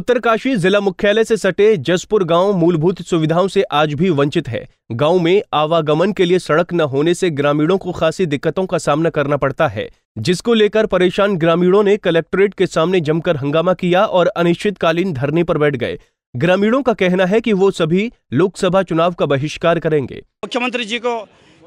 उत्तरकाशी जिला मुख्यालय से सटे जसपुर गांव मूलभूत सुविधाओं से आज भी वंचित है गांव में आवागमन के लिए सड़क न होने से ग्रामीणों को खासी दिक्कतों का सामना करना पड़ता है जिसको लेकर परेशान ग्रामीणों ने कलेक्ट्रेट के सामने जमकर हंगामा किया और अनिश्चितकालीन धरने पर बैठ गए ग्रामीणों का कहना है कि वो सभी लोकसभा चुनाव का बहिष्कार करेंगे मुख्यमंत्री जी को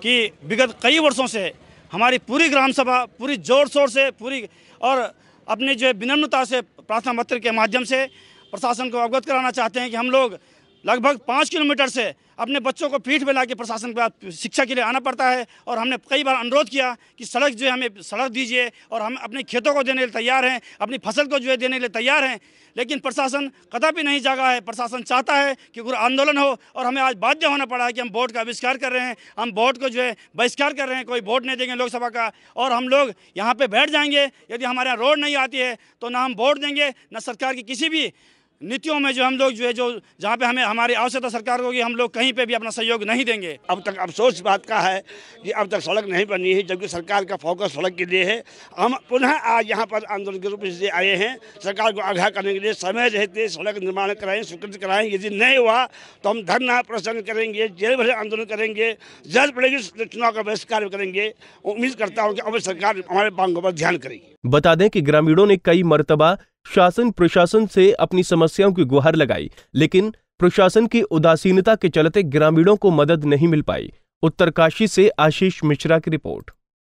कि विगत कई वर्षों से हमारी पूरी ग्राम सभा पूरी जोर शोर से पूरी और अपने जो है विनम्रता से प्रार्थना पत्र के माध्यम से प्रशासन को अवगत कराना चाहते हैं कि हम लोग लगभग पाँच किलोमीटर से अपने बच्चों को पीठ ला के प्रशासन के बाद शिक्षा के लिए आना पड़ता है और हमने कई बार अनुरोध किया कि सड़क जो है हमें सड़क दीजिए और हम अपने खेतों को देने के लिए तैयार हैं अपनी फसल को जो है देने के लिए तैयार हैं लेकिन प्रशासन कदापि नहीं जागा है प्रशासन चाहता है कि पूरा आंदोलन हो और हमें आज बाध्य होना पड़ा है कि हम वोट का आविष्कार कर रहे हैं हम वोट को जो है बहिष्कार कर रहे हैं कोई वोट नहीं देंगे लोकसभा का और हम लोग यहाँ पर बैठ जाएंगे यदि हमारे यहाँ रोड नहीं आती है तो ना हम वोट देंगे ना सरकार की किसी भी नीतियों में जो हम लोग जो है जो जहाँ पे हमें हमारी आवश्यकता सरकार को कि हम लोग कहीं पे भी अपना सहयोग नहीं देंगे अब तक अफसोस बात का है कि अब तक सड़क नहीं बनी है जबकि सरकार का फोकस सड़क के लिए है हम पुनः आज यहाँ पर आंदोलन के रूप से आए हैं सरकार को आगाह करने के लिए समय रहते सड़क निर्माण कराएं स्वीकृत कराएं यदि नहीं हुआ तो हम धरना प्रदर्शन करेंगे जेल भरे आंदोलन करेंगे जल्द पड़ेगी चुनाव का बहिष्कार करेंगे उम्मीद करता हूँ कि अब सरकार हमारे मांगों पर ध्यान करेगी बता दें कि ग्रामीणों ने कई मरतबा शासन प्रशासन से अपनी समस्याओं की गुहार लगाई लेकिन प्रशासन की उदासीनता के चलते ग्रामीणों को मदद नहीं मिल पाई उत्तरकाशी से आशीष मिश्रा की रिपोर्ट